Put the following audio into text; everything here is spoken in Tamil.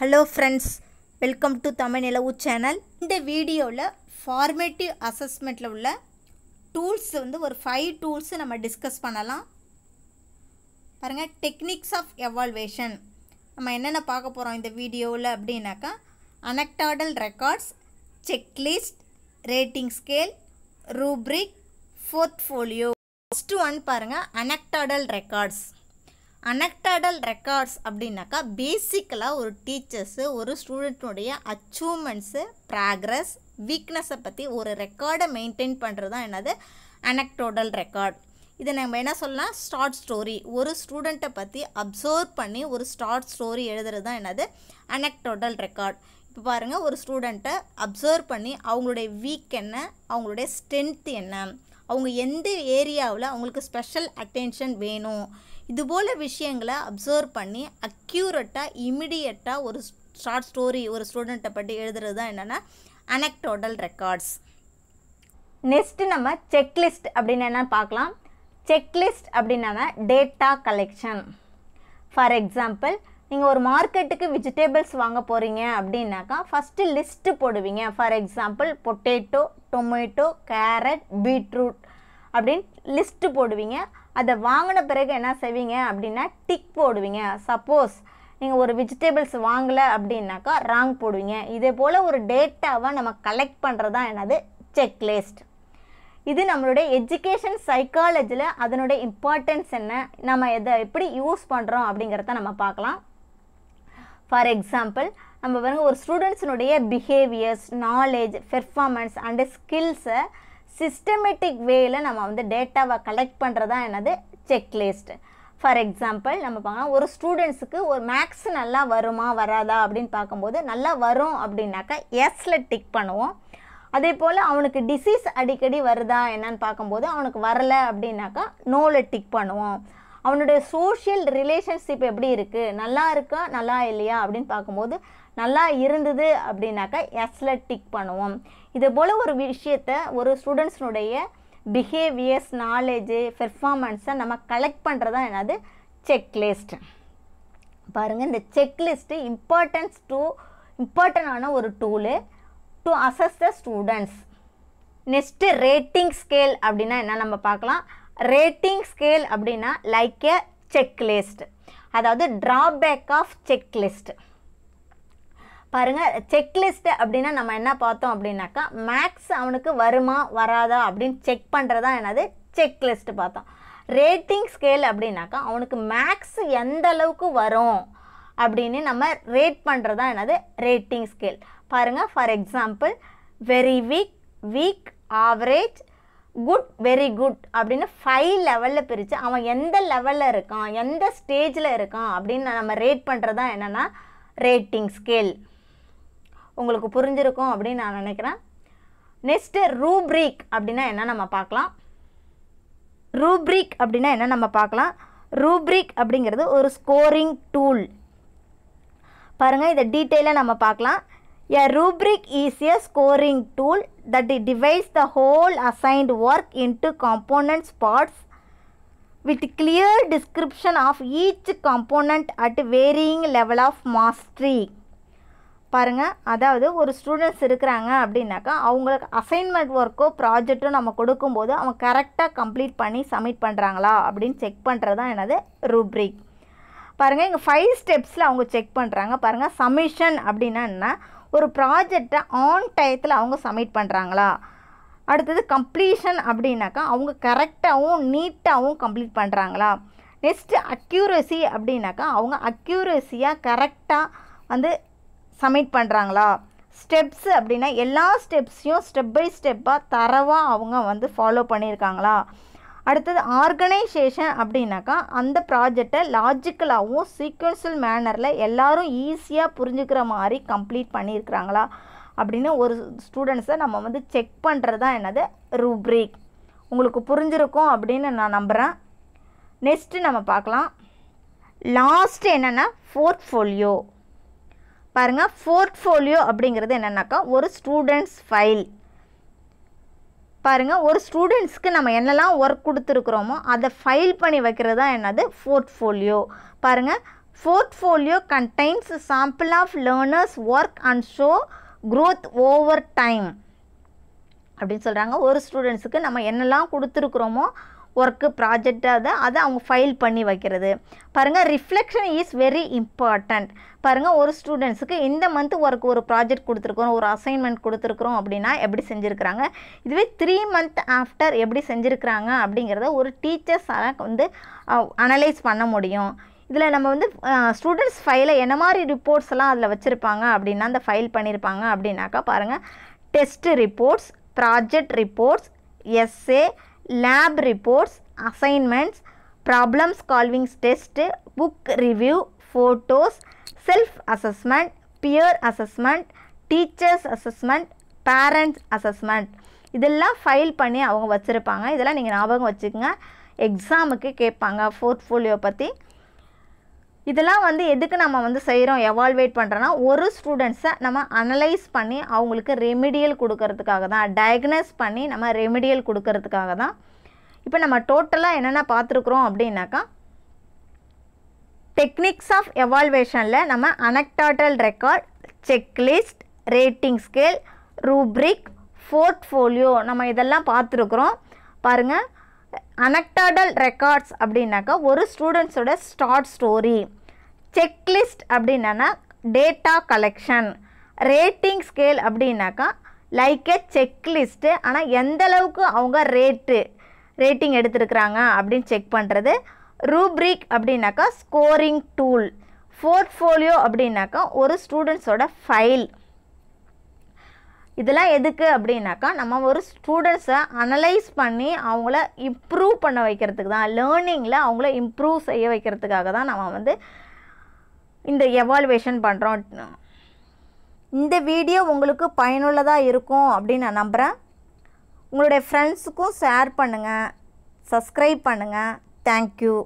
hello friends welcome to Tamil Nilavu channel இந்த வீடியோவில் ஃபார்மேட்டிவ் அசஸ்மெண்ட்டில் உள்ள டூல்ஸ் வந்து ஒரு ஃபைவ் டூல்ஸு நம்ம டிஸ்கஸ் பண்ணலாம் பாருங்கள் டெக்னிக்ஸ் ஆஃப் எவால்வேஷன் நம்ம என்னென்ன பார்க்க போகிறோம் இந்த வீடியோவில் அப்படின்னாக்கா anecdotal records checklist rating scale rubric portfolio first one பாருங்கள் அனக்டாடல் ரெக்கார்ட்ஸ் அனக்டடல் ரெக்கார்ட்ஸ் அப்படின்னாக்கா பேசிக்கலாக ஒரு டீச்சர்ஸு ஒரு ஸ்டூடெண்ட்னுடைய அச்சீவ்மெண்ட்ஸு ப்ராக்ரஸ் வீக்னஸை பற்றி ஒரு ரெக்கார்டை மெயின்டைன் பண்ணுறது தான் என்னது அனக்டோடல் ரெக்கார்ட் இதை நம்ம என்ன சொல்லலாம் ஸ்டார்ட் ஸ்டோரி ஒரு ஸ்டூடெண்ட்டை பற்றி அப்சர்வ் பண்ணி ஒரு ஸ்டார்ட் ஸ்டோரி எழுதுறது தான் என்னது அனக்டோடல் ரெக்கார்ட் இப்போ பாருங்கள் ஒரு ஸ்டூடெண்ட்டை அப்சர்வ் பண்ணி அவங்களுடைய வீக் என்ன அவங்களுடைய ஸ்ட்ரென்த் என்ன அவங்க எந்த ஏரியாவில் அவங்களுக்கு ஸ்பெஷல் அட்டென்ஷன் வேணும் இதுபோல் விஷயங்களை அப்சர்வ் பண்ணி அக்யூரட்டாக இமிடியட்டாக ஒரு ஷார்ட் ஸ்டோரி ஒரு ஸ்டூடெண்ட்டை பற்றி எழுதுறது தான் என்னென்னா அனக்டோடல் ரெக்கார்ட்ஸ் நெக்ஸ்ட்டு நம்ம செக்லிஸ்ட் அப்படின்னு என்னென்னு பார்க்கலாம் செக்லிஸ்ட் அப்படின்னா டேட்டா கலெக்ஷன் ஃபார் எக்ஸாம்பிள் நீங்கள் ஒரு மார்க்கெட்டுக்கு விஜிடேபிள்ஸ் வாங்க போகிறீங்க அப்படின்னாக்கா ஃபஸ்ட்டு லிஸ்ட்டு போடுவீங்க for example potato tomato carrot beetroot அப்படின்னு லிஸ்ட்டு போடுவீங்க அதை வாங்கின பிறகு என்ன செய்வீங்க அப்படின்னா டிக் போடுவீங்க சப்போஸ் நீங்கள் ஒரு விஜிடேபிள்ஸ் வாங்கலை அப்படின்னாக்கா ராங் போடுவீங்க இதே போல் ஒரு டேட்டாவை நம்ம கலெக்ட் பண்ணுறது தான் என்னது செக்லிஸ்ட் இது நம்மளுடைய எஜுகேஷன் சைக்காலஜியில் அதனுடைய இம்பார்ட்டன்ஸ் என்ன நம்ம எதை எப்படி யூஸ் பண்ணுறோம் அப்படிங்கிறத நம்ம பார்க்கலாம் ஃபார் எக்ஸாம்பிள் நம்ம பாருங்கள் ஒரு ஸ்டூடெண்ட்ஸினுடைய பிஹேவியர்ஸ் நாலேஜ் பெர்ஃபார்மன்ஸ் அண்டு ஸ்கில்ஸை சிஸ்டமேட்டிக் வேயில் நம்ம வந்து டேட்டாவை கலெக்ட் பண்ணுறது தான் என்னது செக்லிஸ்ட் ஃபார் எக்ஸாம்பிள் நம்ம பார்க்கலாம் ஒரு ஸ்டூடெண்ட்ஸுக்கு ஒரு மேக்ஸ் நல்லா வருமா வராதா அப்படின்னு பார்க்கும்போது நல்லா வரும் அப்படின்னாக்கா எஸ்ஸில் டிக் பண்ணுவோம் அதே போல் அவனுக்கு டிசீஸ் அடிக்கடி வருதா என்னன்னு பார்க்கும்போது அவனுக்கு வரலை அப்படின்னாக்கா நோவில் டிக் பண்ணுவோம் அவனுடைய சோஷியல் ரிலேஷன்ஷிப் எப்படி இருக்குது நல்லா இருக்கா நல்லா இல்லையா அப்படின்னு பார்க்கும்போது நல்லா இருந்தது அப்படின்னாக்கா எஸ்ல டிக் பண்ணுவோம் இது போல் ஒரு விஷயத்த ஒரு ஸ்டூடெண்ட்ஸினுடைய பிஹேவியர்ஸ் நாலேஜு பெர்ஃபார்மன்ஸை நம்ம கலெக்ட் பண்ணுறதா என்னது செக்லிஸ்ட் பாருங்கள் இந்த செக்லிஸ்ட்டு இம்பார்ட்டன்ஸ் டூ இம்பார்ட்டண்டான ஒரு tool to assess the students next rating scale அப்படின்னா என்ன நம்ம பார்க்கலாம் ரேட்டிங் ஸ்கேல் அப்படின்னா லைக் எ செக்லிஸ்ட் அதாவது ட்ராபேக் ஆஃப் செக்லிஸ்ட் பாருங்கள் செக்லிஸ்ட் அப்படின்னா நம்ம என்ன பார்த்தோம் அப்படின்னாக்கா மேக்ஸ் அவனுக்கு வருமா வராதா அப்படின்னு செக் பண்ணுறதா என்னது செக்லிஸ்ட் பார்த்தோம் ரேட்டிங் ஸ்கேல் அப்படின்னாக்கா அவனுக்கு மேக்ஸ் எந்த அளவுக்கு வரும் அப்படின்னு நம்ம ரேட் பண்ணுறதா என்னது ரேட்டிங் ஸ்கேல் பாருங்கள் for example very weak weak average good very good அப்படின்னு ஃபைவ் லெவலில் பிரித்து அவன் எந்த லெவலில் இருக்கான் எந்த ஸ்டேஜில் இருக்கான் அப்படின்னு நம்ம ரேட் பண்ணுறது தான் என்னென்னா ரேட்டிங் ஸ்கேல் உங்களுக்கு புரிஞ்சிருக்கும் அப்படின்னு நான் நினைக்கிறேன் நெக்ஸ்ட்டு ரூப்ரிக் அப்படின்னா என்ன நம்ம பார்க்கலாம் ரூப்ரிக் அப்படின்னா என்ன நம்ம பார்க்கலாம் ரூப்ரிக் அப்படிங்கிறது ஒரு ஸ்கோரிங் டூல் பாருங்கள் இதை டீட்டெயிலாக நம்ம பார்க்கலாம் எ ரூப்ரிக் ஈஸியாக scoring tool that it divides the whole assigned work into components parts with clear description of each component at varying level of mastery பாருங்கள் அதாவது ஒரு ஸ்டூடெண்ட்ஸ் இருக்கிறாங்க அப்படின்னாக்கா அவங்களுக்கு அசைன்மெண்ட் ஒர்க்கோ ப்ராஜெக்ட்டோ நம்ம கொடுக்கும்போது அவங்க கரெக்டாக கம்ப்ளீட் பண்ணி சப்மிட் பண்ணுறாங்களா அப்படின்னு செக் பண்ணுறது தான் என்னது ரூப்ரிக் பாருங்கள் இங்கே ஃபைவ் ஸ்டெப்ஸில் அவங்க செக் பண்ணுறாங்க பாருங்கள் சமிஷன் அப்படின்னா என்ன ஒரு ப்ராஜெக்டை ஆன் டயத்தில் அவங்க சப்மிட் பண்ணுறாங்களா அடுத்தது கம்ப்ளீஷன் அப்படின்னாக்கா அவங்க கரெக்டாகவும் நீட்டாகவும் கம்ப்ளீட் பண்ணுறாங்களா நெக்ஸ்ட்டு அக்யூரசி அப்படின்னாக்கா அவங்க அக்யூரஸியாக கரெக்டாக வந்து சப்மிட் பண்ணுறாங்களா ஸ்டெப்ஸ் அப்படின்னா எல்லா ஸ்டெப்ஸையும் ஸ்டெப் பை ஸ்டெப்பாக தரவாக அவங்க வந்து ஃபாலோ பண்ணியிருக்காங்களா அடுத்தது ஆர்கனைசேஷன் அப்படின்னாக்கா அந்த ப்ராஜெக்டை லாஜிக்கலாகவும் சீக்வன்சல் மேனரில் எல்லோரும் ஈஸியாக புரிஞ்சுக்கிற மாதிரி கம்ப்ளீட் பண்ணியிருக்கிறாங்களா அப்படின்னு ஒரு ஸ்டூடெண்ட்ஸை நம்ம வந்து செக் பண்ணுறது தான் என்னது ரூப்ரிக் உங்களுக்கு புரிஞ்சிருக்கும் அப்படின்னு நான் நம்புகிறேன் நெக்ஸ்ட்டு நம்ம பார்க்கலாம் லாஸ்ட் என்னென்னா போர்ட்ஃபோலியோ பாருங்கள் ஃபோலியோ அப்படிங்கிறது என்னென்னாக்கா ஒரு ஸ்டூடெண்ட்ஸ் ஃபைல் பாருங்கள் ஒரு ஸ்டூடெண்ட்ஸ்க்கு நம்ம என்னெல்லாம் ஒர்க் கொடுத்துருக்குறோமோ அதை ஃபைல் பண்ணி வைக்கிறது தான் என்னது போர்ட்ஃபோலியோ பாருங்கள் portfolio contains sample of learners work and show growth over time அப்படின்னு சொல்கிறாங்க ஒரு ஸ்டூடெண்ட்ஸுக்கு நம்ம என்னெல்லாம் கொடுத்துருக்குறோமோ ஒர்க்கு ப்ராஜெக்ட் தான் அதை அவங்க ஃபைல் பண்ணி வைக்கிறது பாருங்கள் ரிஃப்ளெக்ஷன் இஸ் வெரி இம்பார்ட்டண்ட் பாருங்கள் ஒரு ஸ்டூடெண்ட்ஸுக்கு இந்த மந்த் ஒர்க் ஒரு ப்ராஜெக்ட் கொடுத்துருக்குறோம் ஒரு அசைன்மெண்ட் கொடுத்துருக்குறோம் அப்படின்னா எப்படி செஞ்சுருக்கிறாங்க இதுவே த்ரீ மந்த் ஆஃப்டர் எப்படி செஞ்சுருக்கிறாங்க அப்படிங்கிறத ஒரு டீச்சர்ஸால் வந்து அனலைஸ் பண்ண முடியும் இதில் நம்ம வந்து ஸ்டூடெண்ட்ஸ் ஃபைலை என்ன மாதிரி ரிப்போர்ட்ஸ் எல்லாம் அதில் வச்சுருப்பாங்க அப்படின்னா அந்த ஃபைல் பண்ணியிருப்பாங்க அப்படின்னாக்கா பாருங்கள் test reports project reports essay lab reports assignments problem solvings test book review photos self assessment peer assessment teachers assessment parents assessment இதெல்லாம் ஃபைல் பண்ணி அவங்க வச்சுருப்பாங்க இதெல்லாம் நீங்கள் ஞாபகம் வச்சுக்கோங்க எக்ஸாமுக்கு கேட்பாங்க போர்ட்ஃபோலியோ பற்றி இதெல்லாம் வந்து எதுக்கு நம்ம வந்து செய்கிறோம் எவால்வேட் பண்ணுறோன்னா ஒரு ஸ்டூடெண்ட்ஸை நம்ம அனலைஸ் பண்ணி அவங்களுக்கு ரெமிடியல் கொடுக்கறதுக்காக தான் டயக்னைஸ் பண்ணி நம்ம ரெமிடியல் கொடுக்கறதுக்காக தான் இப்போ நம்ம டோட்டலாக என்னென்ன பார்த்துருக்குறோம் அப்படின்னாக்கா டெக்னிக்ஸ் ஆஃப் எவால்வேஷனில் நம்ம anecdotal record checklist rating scale rubric portfolio நம்ம இதெல்லாம் பார்த்துருக்குறோம் பாருங்கள் அனக்டாடல் ரெக்கார்ட்ஸ் அப்படின்னாக்கா ஒரு ஸ்டூடெண்ட்ஸோட ஸ்டார்ட் ஸ்டோரி செக்லிஸ்ட் அப்படின்னா டேட்டா கலெக்ஷன் ரேட்டிங் ஸ்கேல் அப்படின்னாக்கா லைக் எ செக்லிஸ்ட்டு ஆனால் எந்தளவுக்கு அவங்க ரேட்டு ரேட்டிங் எடுத்துருக்குறாங்க அப்படின்னு செக் பண்ணுறது ரூப்ரிக் அப்படின்னாக்கா ஸ்கோரிங் டூல் போர்ட்ஃபோலியோ அப்படின்னாக்கா ஒரு ஸ்டூடெண்ட்ஸோட ஃபைல் இதெல்லாம் எதுக்கு அப்படின்னாக்கா நம்ம ஒரு ஸ்டூடெண்ட்ஸை அனலைஸ் பண்ணி அவங்கள இம்ப்ரூவ் பண்ண வைக்கிறதுக்கு தான் லேர்னிங்கில் அவங்கள இம்ப்ரூவ் செய்ய வைக்கிறதுக்காக தான் நம்ம வந்து இந்த எவால்வேஷன் பண்ணுறோம் இந்த வீடியோ உங்களுக்கு பயனுள்ளதாக இருக்கும் அப்படின்னு நான் நம்புகிறேன் உங்களுடைய ஃப்ரெண்ட்ஸுக்கும் ஷேர் பண்ணுங்கள் சப்ஸ்கிரைப் பண்ணுங்கள் தேங்க்யூ